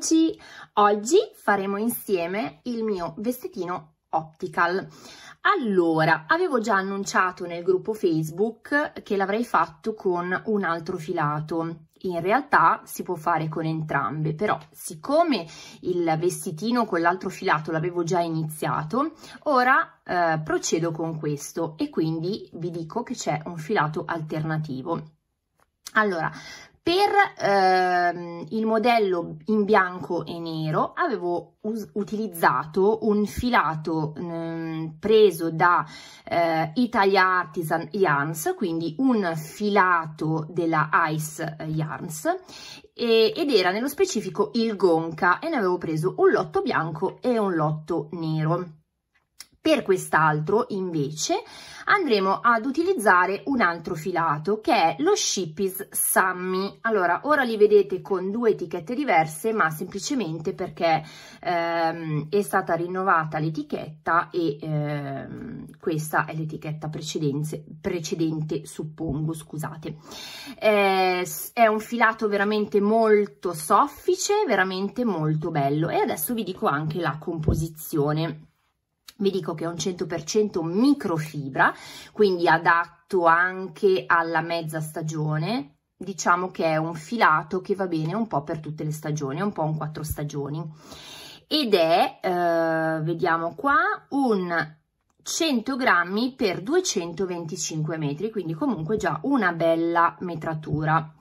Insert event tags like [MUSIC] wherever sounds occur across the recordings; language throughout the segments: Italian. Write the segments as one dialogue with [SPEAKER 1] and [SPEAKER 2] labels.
[SPEAKER 1] Eccoci! Oggi faremo insieme il mio vestitino optical. Allora, avevo già annunciato nel gruppo Facebook che l'avrei fatto con un altro filato. In realtà si può fare con entrambe, però siccome il vestitino con l'altro filato l'avevo già iniziato, ora eh, procedo con questo e quindi vi dico che c'è un filato alternativo. Allora, per ehm, il modello in bianco e nero avevo utilizzato un filato mh, mm, preso da eh, Italia Artisan Yarns, quindi un filato della Ice Yarns e, ed era nello specifico il Gonca e ne avevo preso un lotto bianco e un lotto nero. Per quest'altro invece andremo ad utilizzare un altro filato che è lo Shippies Sammy. Allora, ora li vedete con due etichette diverse ma semplicemente perché ehm, è stata rinnovata l'etichetta e ehm, questa è l'etichetta precedente, suppongo, scusate. Eh, è un filato veramente molto soffice, veramente molto bello e adesso vi dico anche la composizione vi dico che è un 100% microfibra, quindi adatto anche alla mezza stagione, diciamo che è un filato che va bene un po' per tutte le stagioni, un po' un quattro stagioni. Ed è, eh, vediamo qua, un 100 grammi per 225 metri, quindi comunque già una bella metratura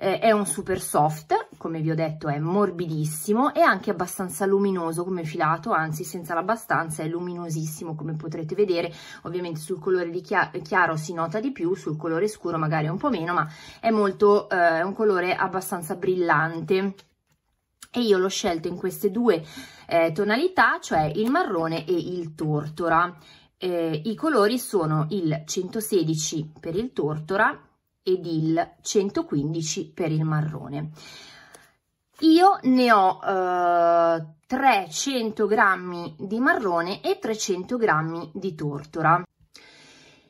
[SPEAKER 1] eh, è un super soft, come vi ho detto è morbidissimo e anche abbastanza luminoso come filato, anzi senza l'abbastanza è luminosissimo come potrete vedere, ovviamente sul colore chia chiaro si nota di più, sul colore scuro magari un po' meno, ma è molto, eh, un colore abbastanza brillante e io l'ho scelto in queste due eh, tonalità, cioè il marrone e il tortora. Eh, I colori sono il 116 per il tortora, ed il 115 per il marrone. Io ne ho eh, 300 grammi di marrone e 300 grammi di tortora.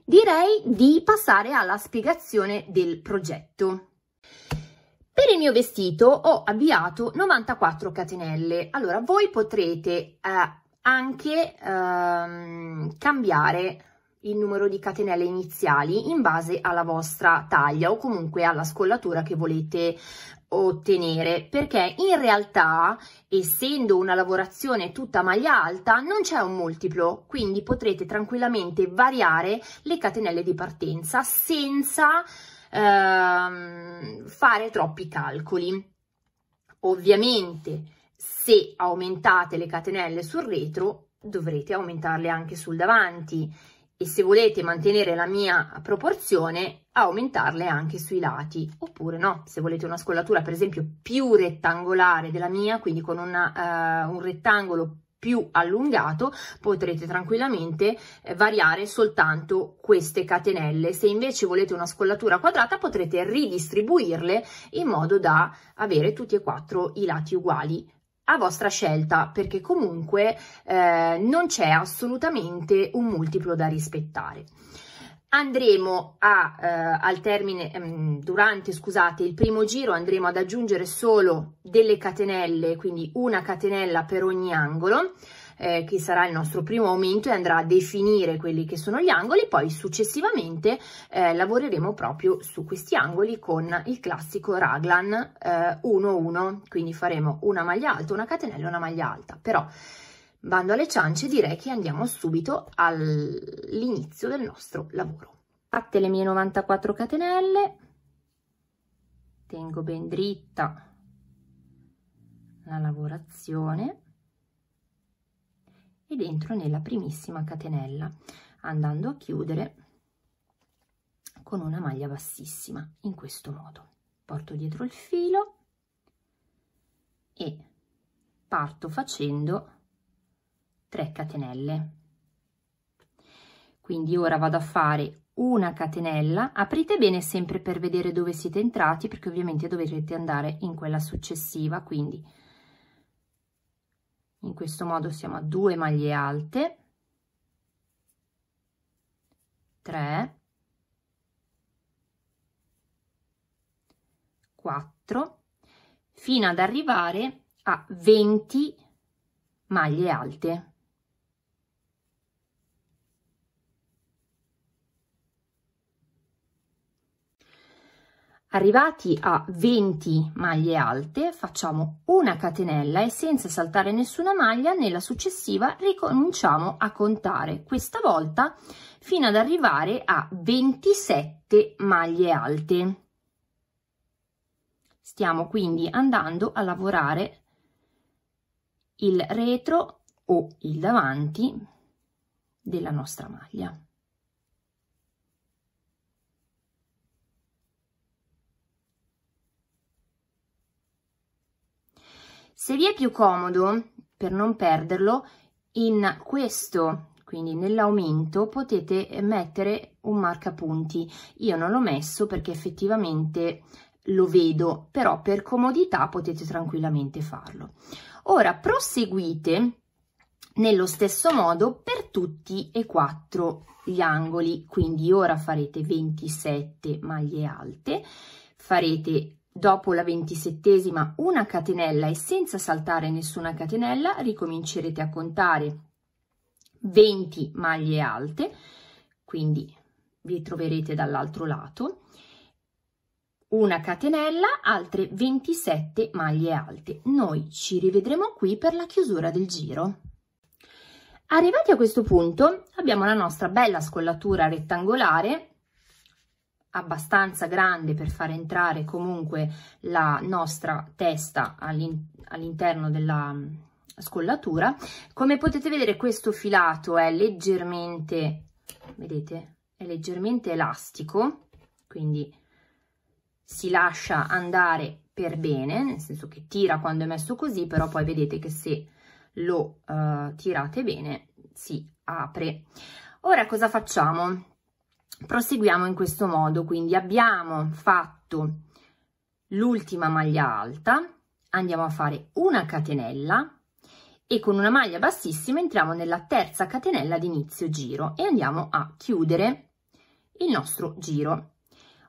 [SPEAKER 1] Direi di passare alla spiegazione del progetto. Per il mio vestito ho avviato 94 catenelle. Allora, voi potrete eh, anche ehm, cambiare il numero di catenelle iniziali in base alla vostra taglia o comunque alla scollatura che volete ottenere perché in realtà essendo una lavorazione tutta maglia alta non c'è un multiplo quindi potrete tranquillamente variare le catenelle di partenza senza ehm, fare troppi calcoli ovviamente se aumentate le catenelle sul retro dovrete aumentarle anche sul davanti e se volete mantenere la mia proporzione aumentarle anche sui lati oppure no se volete una scollatura per esempio più rettangolare della mia quindi con una, uh, un rettangolo più allungato potrete tranquillamente eh, variare soltanto queste catenelle se invece volete una scollatura quadrata potrete ridistribuirle in modo da avere tutti e quattro i lati uguali a vostra scelta perché comunque eh, non c'è assolutamente un multiplo da rispettare. Andremo a, eh, al termine, ehm, durante, scusate, il primo giro andremo ad aggiungere solo delle catenelle, quindi una catenella per ogni angolo, eh, che sarà il nostro primo aumento e andrà a definire quelli che sono gli angoli, poi successivamente eh, lavoreremo proprio su questi angoli con il classico raglan 1-1, eh, quindi faremo una maglia alta, una catenella una maglia alta, però bando alle ciance direi che andiamo subito all'inizio del nostro lavoro. Fatte le mie 94 catenelle, tengo ben dritta la lavorazione ed entro nella primissima catenella andando a chiudere con una maglia bassissima in questo modo porto dietro il filo e parto facendo 3 catenelle quindi ora vado a fare una catenella aprite bene sempre per vedere dove siete entrati perché ovviamente dovrete andare in quella successiva quindi in questo modo siamo a 2 maglie alte 3 4 fino ad arrivare a 20 maglie alte Arrivati a 20 maglie alte facciamo una catenella e senza saltare nessuna maglia nella successiva ricominciamo a contare, questa volta fino ad arrivare a 27 maglie alte. Stiamo quindi andando a lavorare il retro o il davanti della nostra maglia. Se vi è più comodo, per non perderlo, in questo, quindi nell'aumento, potete mettere un marcapunti. Io non l'ho messo perché effettivamente lo vedo, però per comodità potete tranquillamente farlo. Ora proseguite nello stesso modo per tutti e quattro gli angoli, quindi ora farete 27 maglie alte, farete Dopo la ventisettesima una catenella e senza saltare nessuna catenella ricomincerete a contare 20 maglie alte, quindi vi troverete dall'altro lato, una catenella, altre 27 maglie alte. Noi ci rivedremo qui per la chiusura del giro. Arrivati a questo punto abbiamo la nostra bella scollatura rettangolare abbastanza grande per far entrare comunque la nostra testa all'interno della mm, scollatura. Come potete vedere questo filato è leggermente, vedete, è leggermente elastico, quindi si lascia andare per bene, nel senso che tira quando è messo così, però poi vedete che se lo uh, tirate bene si apre. Ora cosa facciamo? proseguiamo in questo modo quindi abbiamo fatto l'ultima maglia alta andiamo a fare una catenella e con una maglia bassissima entriamo nella terza catenella di inizio giro e andiamo a chiudere il nostro giro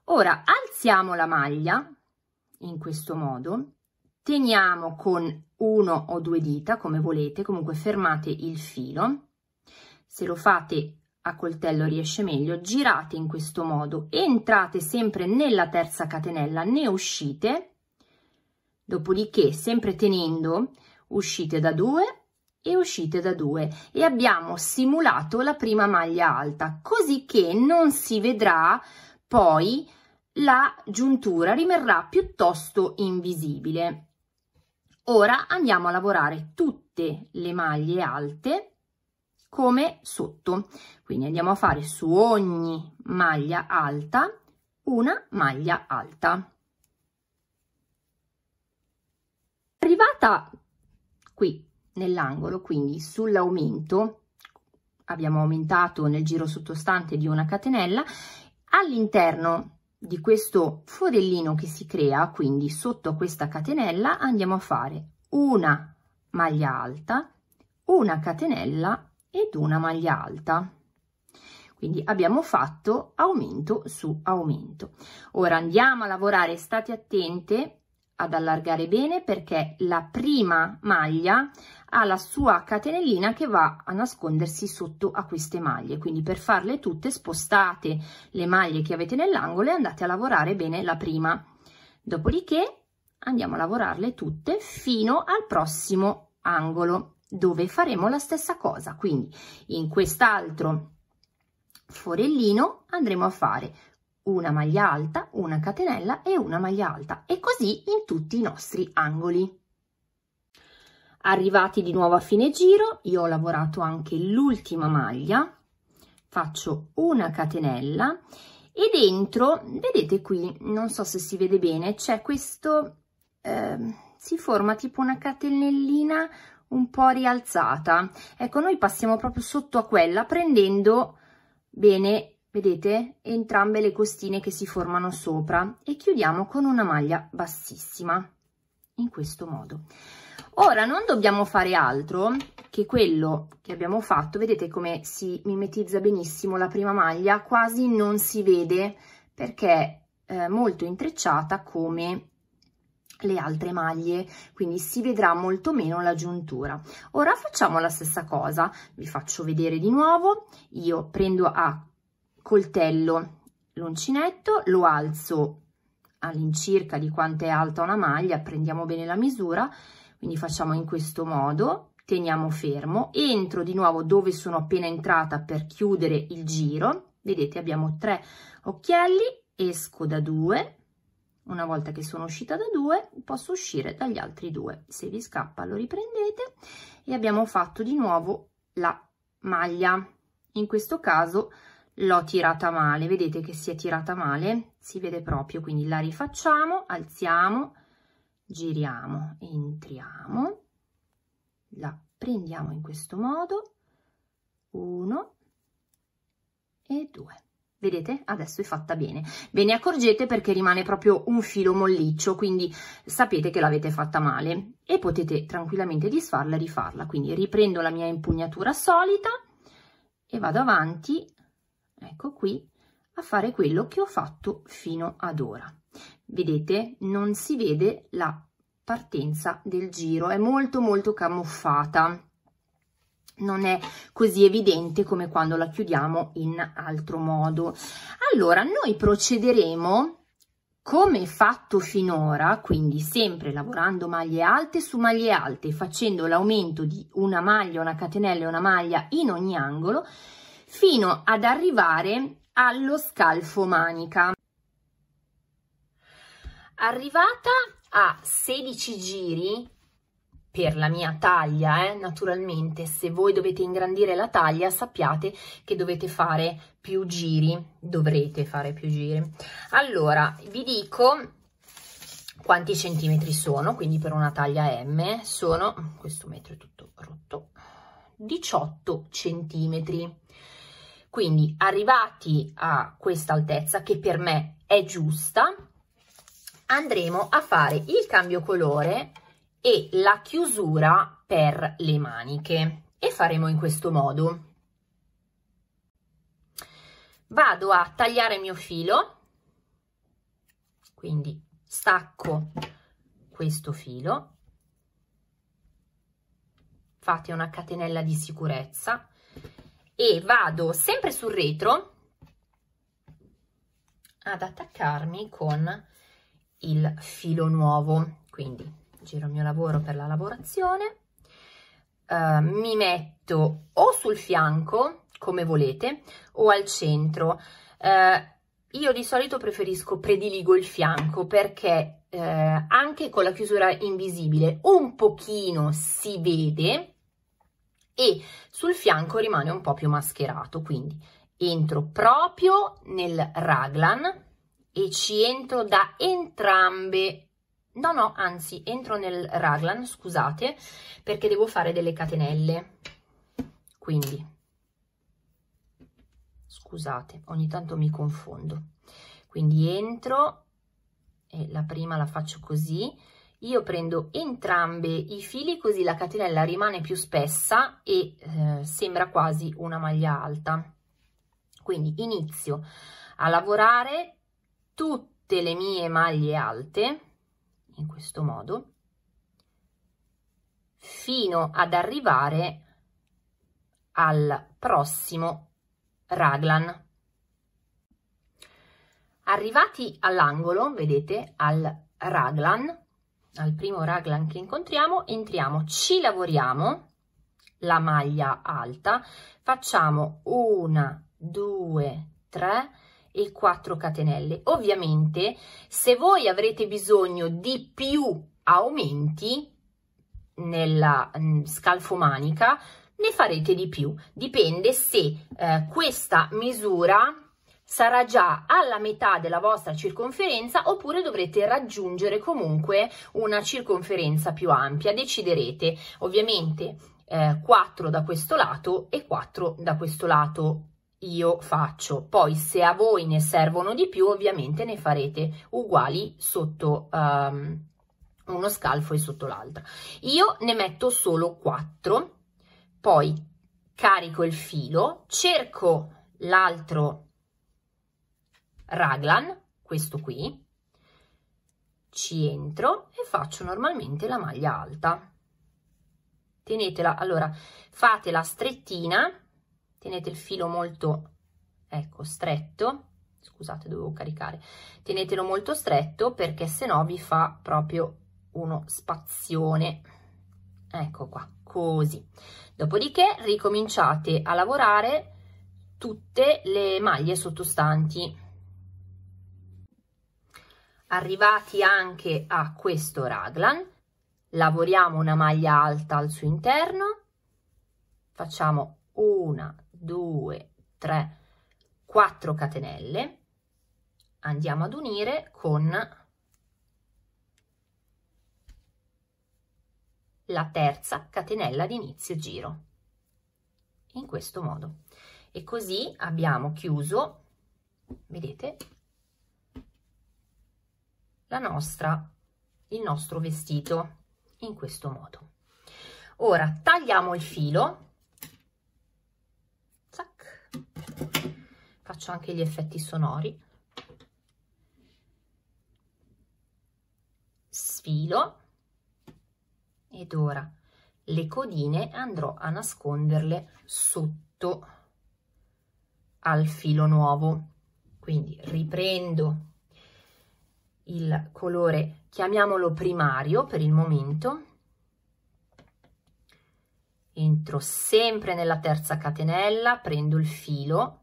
[SPEAKER 1] ora alziamo la maglia in questo modo teniamo con uno o due dita come volete comunque fermate il filo se lo fate a coltello riesce meglio, girate in questo modo, entrate sempre nella terza catenella, ne uscite, dopodiché sempre tenendo uscite da due e uscite da due e abbiamo simulato la prima maglia alta, così che non si vedrà poi la giuntura, rimarrà piuttosto invisibile. Ora andiamo a lavorare tutte le maglie alte come sotto. Quindi andiamo a fare su ogni maglia alta una maglia alta. Arrivata qui nell'angolo, quindi sull'aumento, abbiamo aumentato nel giro sottostante di una catenella, all'interno di questo forellino che si crea, quindi sotto questa catenella andiamo a fare una maglia alta, una catenella ed una maglia alta quindi abbiamo fatto aumento su aumento ora andiamo a lavorare state attente ad allargare bene perché la prima maglia ha la sua catenellina che va a nascondersi sotto a queste maglie quindi per farle tutte spostate le maglie che avete nell'angolo e andate a lavorare bene la prima dopodiché andiamo a lavorarle tutte fino al prossimo angolo dove faremo la stessa cosa. Quindi in quest'altro forellino andremo a fare una maglia alta, una catenella e una maglia alta e così in tutti i nostri angoli. Arrivati di nuovo a fine giro, io ho lavorato anche l'ultima maglia, faccio una catenella e dentro, vedete qui, non so se si vede bene, c'è questo, eh, si forma tipo una catenellina un po' rialzata. Ecco, noi passiamo proprio sotto a quella prendendo bene, vedete, entrambe le costine che si formano sopra e chiudiamo con una maglia bassissima in questo modo. Ora non dobbiamo fare altro che quello che abbiamo fatto, vedete come si mimetizza benissimo la prima maglia, quasi non si vede perché eh, molto intrecciata come le altre maglie quindi si vedrà molto meno la giuntura ora facciamo la stessa cosa vi faccio vedere di nuovo io prendo a coltello l'uncinetto lo alzo all'incirca di quanto è alta una maglia prendiamo bene la misura quindi facciamo in questo modo teniamo fermo entro di nuovo dove sono appena entrata per chiudere il giro vedete abbiamo tre occhielli esco da due una volta che sono uscita da due posso uscire dagli altri due. Se vi scappa lo riprendete e abbiamo fatto di nuovo la maglia. In questo caso l'ho tirata male, vedete che si è tirata male? Si vede proprio, quindi la rifacciamo, alziamo, giriamo, entriamo, la prendiamo in questo modo, 1 e 2. Vedete? Adesso è fatta bene. Ve ne accorgete perché rimane proprio un filo molliccio, quindi sapete che l'avete fatta male e potete tranquillamente disfarla e rifarla. Quindi riprendo la mia impugnatura solita e vado avanti, ecco qui, a fare quello che ho fatto fino ad ora. Vedete? Non si vede la partenza del giro, è molto molto camuffata non è così evidente come quando la chiudiamo in altro modo. Allora, noi procederemo come fatto finora, quindi sempre lavorando maglie alte su maglie alte, facendo l'aumento di una maglia, una catenella e una maglia in ogni angolo, fino ad arrivare allo scalfo manica. Arrivata a 16 giri per la mia taglia, eh, naturalmente, se voi dovete ingrandire la taglia sappiate che dovete fare più giri, dovrete fare più giri. Allora, vi dico quanti centimetri sono, quindi per una taglia M sono, questo metro è tutto rotto, 18 centimetri. Quindi arrivati a questa altezza, che per me è giusta, andremo a fare il cambio colore e la chiusura per le maniche e faremo in questo modo. Vado a tagliare il mio filo, quindi stacco questo filo, fate una catenella di sicurezza e vado sempre sul retro ad attaccarmi con il filo nuovo, quindi giro il mio lavoro per la lavorazione, eh, mi metto o sul fianco, come volete, o al centro. Eh, io di solito preferisco, prediligo il fianco perché eh, anche con la chiusura invisibile un pochino si vede e sul fianco rimane un po' più mascherato, quindi entro proprio nel raglan e ci entro da entrambe No, no, anzi, entro nel raglan, scusate, perché devo fare delle catenelle. Quindi, scusate, ogni tanto mi confondo. Quindi entro, e la prima la faccio così, io prendo entrambe i fili così la catenella rimane più spessa e eh, sembra quasi una maglia alta. Quindi inizio a lavorare tutte le mie maglie alte in questo modo fino ad arrivare al prossimo raglan. Arrivati all'angolo, vedete, al raglan, al primo raglan che incontriamo, entriamo, ci lavoriamo, la maglia alta, facciamo una, due, tre, e 4 catenelle. Ovviamente, se voi avrete bisogno di più aumenti nella mm, scalfo ne farete di più. Dipende se eh, questa misura sarà già alla metà della vostra circonferenza oppure dovrete raggiungere comunque una circonferenza più ampia. Deciderete ovviamente eh, 4 da questo lato e 4 da questo lato io faccio poi se a voi ne servono di più ovviamente ne farete uguali sotto um, uno scalfo e sotto l'altra io ne metto solo 4 poi carico il filo cerco l'altro raglan questo qui ci entro e faccio normalmente la maglia alta tenetela allora fatela strettina tenete il filo molto ecco, stretto, scusate dovevo caricare, tenetelo molto stretto perché se no vi fa proprio uno spazione, ecco qua, così. Dopodiché ricominciate a lavorare tutte le maglie sottostanti. Arrivati anche a questo raglan, lavoriamo una maglia alta al suo interno, facciamo una, 2, 3, 4 catenelle andiamo ad unire con la terza catenella di inizio giro in questo modo e così abbiamo chiuso vedete la nostra il nostro vestito in questo modo ora tagliamo il filo faccio anche gli effetti sonori sfilo ed ora le codine andrò a nasconderle sotto al filo nuovo quindi riprendo il colore chiamiamolo primario per il momento entro sempre nella terza catenella prendo il filo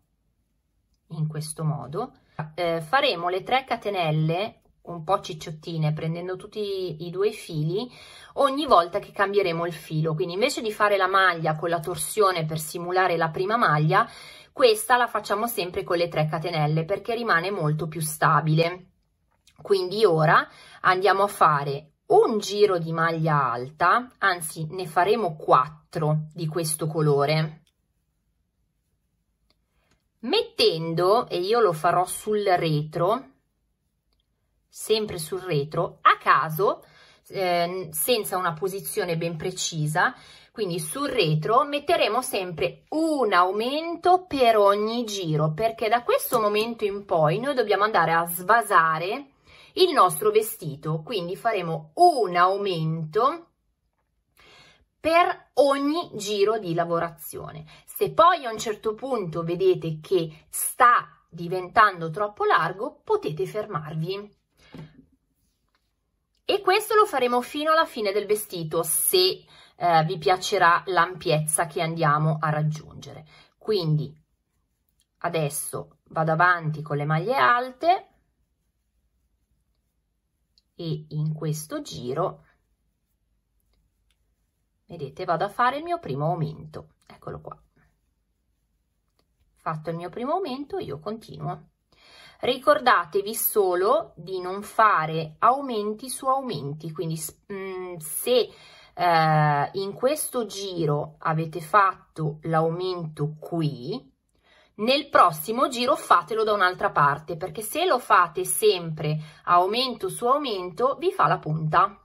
[SPEAKER 1] in questo modo eh, faremo le 3 catenelle un po' cicciottine prendendo tutti i, i due fili ogni volta che cambieremo il filo quindi invece di fare la maglia con la torsione per simulare la prima maglia questa la facciamo sempre con le 3 catenelle perché rimane molto più stabile quindi ora andiamo a fare un giro di maglia alta, anzi ne faremo 4 di questo colore, mettendo, e io lo farò sul retro, sempre sul retro, a caso, eh, senza una posizione ben precisa, quindi sul retro metteremo sempre un aumento per ogni giro, perché da questo momento in poi noi dobbiamo andare a svasare il nostro vestito, quindi faremo un aumento per ogni giro di lavorazione. Se poi a un certo punto vedete che sta diventando troppo largo, potete fermarvi. E questo lo faremo fino alla fine del vestito, se eh, vi piacerà l'ampiezza che andiamo a raggiungere. Quindi adesso vado avanti con le maglie alte e in questo giro vedete vado a fare il mio primo aumento eccolo qua fatto il mio primo aumento io continuo ricordatevi solo di non fare aumenti su aumenti quindi mm, se eh, in questo giro avete fatto l'aumento qui nel prossimo giro fatelo da un'altra parte perché se lo fate sempre aumento su aumento vi fa la punta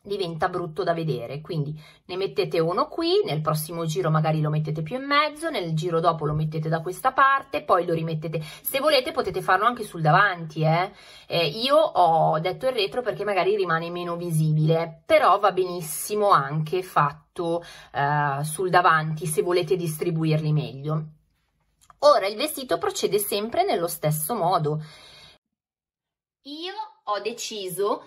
[SPEAKER 1] diventa brutto da vedere quindi ne mettete uno qui nel prossimo giro magari lo mettete più in mezzo nel giro dopo lo mettete da questa parte poi lo rimettete se volete potete farlo anche sul davanti eh? Eh, io ho detto il retro perché magari rimane meno visibile però va benissimo anche fatto eh, sul davanti se volete distribuirli meglio Ora il vestito procede sempre nello stesso modo. Io ho deciso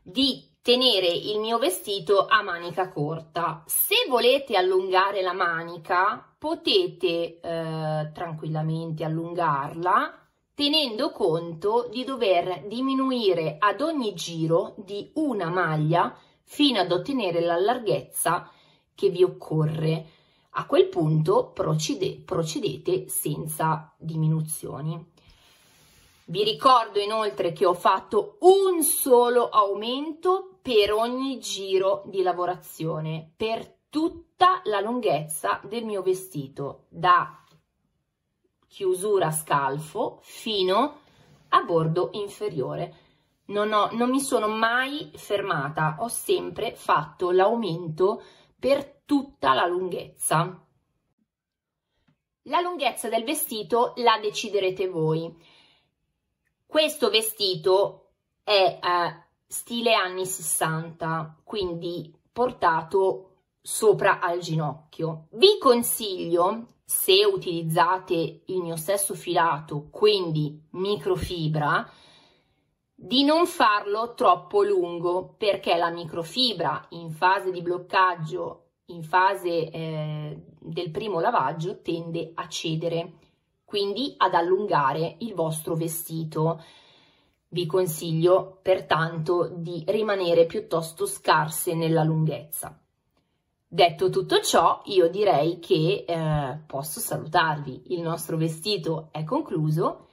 [SPEAKER 1] di tenere il mio vestito a manica corta. Se volete allungare la manica potete eh, tranquillamente allungarla tenendo conto di dover diminuire ad ogni giro di una maglia fino ad ottenere la larghezza che vi occorre. A quel punto procede, procedete senza diminuzioni. Vi ricordo inoltre che ho fatto un solo aumento per ogni giro di lavorazione, per tutta la lunghezza del mio vestito, da chiusura scalfo fino a bordo inferiore. Non, ho, non mi sono mai fermata, ho sempre fatto l'aumento per tutta la lunghezza. La lunghezza del vestito la deciderete voi. Questo vestito è eh, stile anni 60, quindi portato sopra al ginocchio. Vi consiglio, se utilizzate il mio stesso filato, quindi microfibra, di non farlo troppo lungo perché la microfibra in fase di bloccaggio in fase eh, del primo lavaggio tende a cedere, quindi ad allungare il vostro vestito. Vi consiglio pertanto di rimanere piuttosto scarse nella lunghezza. Detto tutto ciò, io direi che eh, posso salutarvi. Il nostro vestito è concluso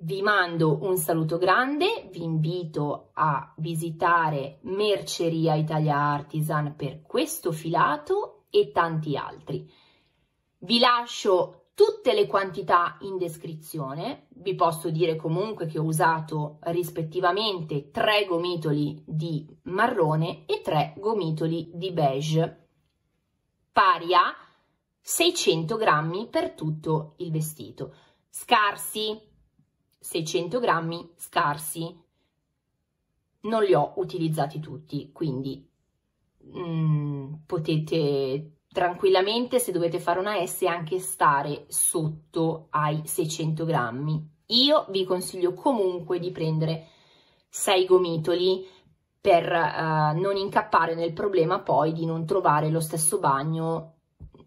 [SPEAKER 1] vi mando un saluto grande, vi invito a visitare Merceria Italia Artisan per questo filato e tanti altri. Vi lascio tutte le quantità in descrizione, vi posso dire comunque che ho usato rispettivamente tre gomitoli di marrone e tre gomitoli di beige, pari a 600 grammi per tutto il vestito. Scarsi 600 grammi scarsi. Non li ho utilizzati tutti, quindi mm, potete tranquillamente, se dovete fare una S, anche stare sotto ai 600 grammi. Io vi consiglio comunque di prendere 6 gomitoli per uh, non incappare nel problema poi di non trovare lo stesso bagno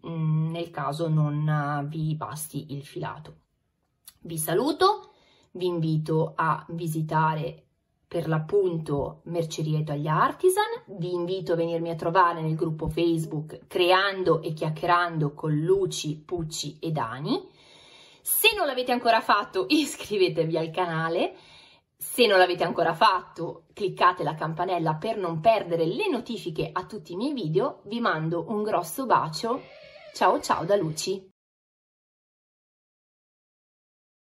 [SPEAKER 1] mm, nel caso non eh, vi basti il filato. Vi saluto vi invito a visitare per l'appunto Mercerie Italia Artisan, vi invito a venirmi a trovare nel gruppo Facebook Creando e Chiacchierando con Luci, Pucci e Dani. Se non l'avete ancora fatto [LAUGHS] iscrivetevi al canale, se non l'avete ancora fatto cliccate la campanella per non perdere le notifiche a tutti i miei video, vi mando un grosso bacio, ciao ciao da Luci!